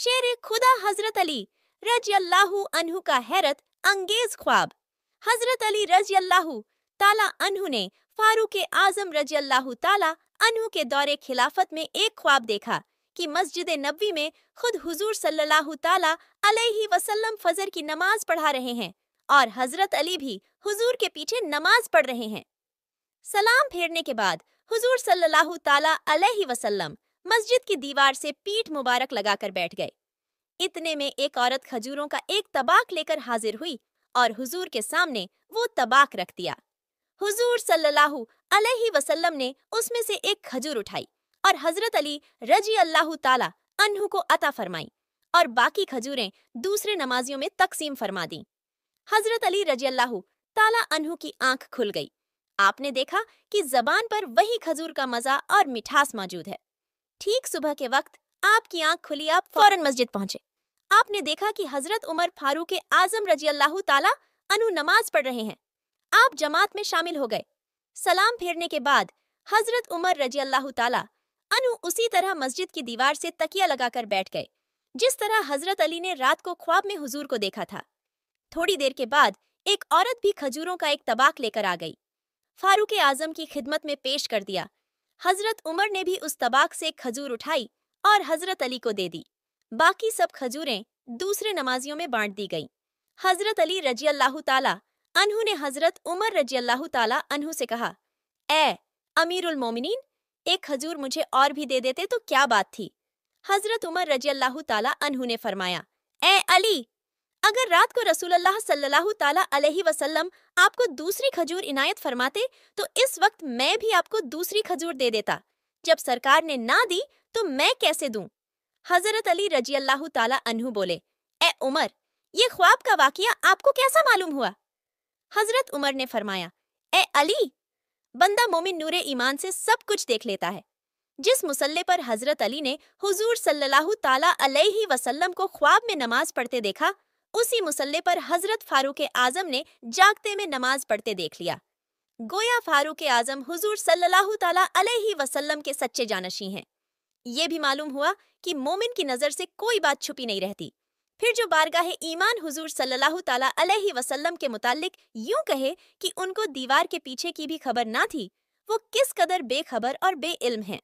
शेर खुदा हजरत अली रज अनहु का हैरत अंगेज ख्वाब हजरत अली रज ताला अनहु ने फारूक आजम रज ताला अनहु के दौरे खिलाफत में एक ख्वाब देखा कि मस्जिद नबी में खुद हुजूर सल्लल्लाहु ताला अलैहि वसल्लम फजर की नमाज पढ़ा रहे हैं और हजरत अली भी हुजूर के पीछे नमाज पढ़ रहे हैं सलाम फेरने के बाद हुजूर सल्लल्लाहु ताला अलैहि वसल्लम मस्जिद की दीवार से पीठ मुबारक लगाकर बैठ गए इतने में एक औरत खजूरों का एक तबाक लेकर हाजिर हुई और हुजूर के सामने वो तबाक रख दिया हुजूर सल्लल्लाहु अलैहि वसल्लम ने उसमें से एक खजूर उठाई और हजरत अली रजी अल्लाह ताला अनहु को अता फरमाई और बाकी खजूरें दूसरे नमाजियों में तकसीम फरमा दी हजरत अली रजी अल्लाह ताला अनहु की आंख खुल गई आपने देखा कि जबान पर वही खजूर का मजा और मिठास मौजूद है ठीक सुबह के वक्त आपकी आंख खुली आप फौरन मस्जिद पहुंचे आपने देखा कि हजरत उमर फारूक आजम रजी अल्लाह ताला अनु नमाज पढ़ रहे हैं आप जमात में शामिल हो गए सलाम फेरने के बाद हजरत उमर रजी अल्लाह ताला अनु उसी तरह मस्जिद की दीवार से तकिया लगाकर बैठ गए जिस तरह हजरत अली ने रात को ख्वाब में हुजूर को देखा था थोड़ी देर के बाद एक औरत भी खजूरों का एक तबाक लेकर आ गई फारूक आजम की खिदमत में पेश कर दिया हजरत उमर ने भी उस तबाक से खजूर उठाई और हजरत अली को दे दी बाकी सब खजूरें दूसरे नमाजियों में बांट दी गईं। हजरत अली रजी अल्लाह तला अनहू ने हजरत उमर रजी अल्लाह तला अनहू से कहा ए अमीरुल मोमिनीन एक खजूर मुझे और भी दे देते तो क्या बात थी हजरत उमर रजी अल्लाह तला अनहू ने फरमाया ए अली अगर रात को रसूलुल्लाह सल्लल्लाहु ताला अलैहि वसल्लम आपको दूसरी खजूर इनायत फरमाते तो इस वक्त मैं भी आपको दूसरी खजूर दे देता जब सरकार ने ना दी तो मैं कैसे दू हजरत अली रजी अल्लाह तला अनहु बोले ए उमर ये ख्वाब का वाकिया आपको कैसा मालूम हुआ हजरत उमर ने फरमाया ए अली बंदा मोमिन नूर ईमान से सब कुछ देख लेता है जिस मुसल्ले पर हजरत अली ने हुजूर सल्लल्लाहु ताला अलैहि वसल्लम को ख्वाब में नमाज पढ़ते देखा उसी मुसल्ले पर हजरत फारूक आजम ने जागते में नमाज पढ़ते देख लिया गोया फारूक आजम हुजूर सल्लल्लाहु ताला अलैहि वसल्लम के सच्चे जानशी हैं ये भी मालूम हुआ कि मोमिन की नज़र से कोई बात छुपी नहीं रहती फिर जो बारगाह ईमान हुजूर सल्लल्लाहु ताला अलैहि वसल्लम के मुतालिक यूं कहे कि उनको दीवार के पीछे की भी खबर ना थी वो किस कदर बेखबर और बेइल्म है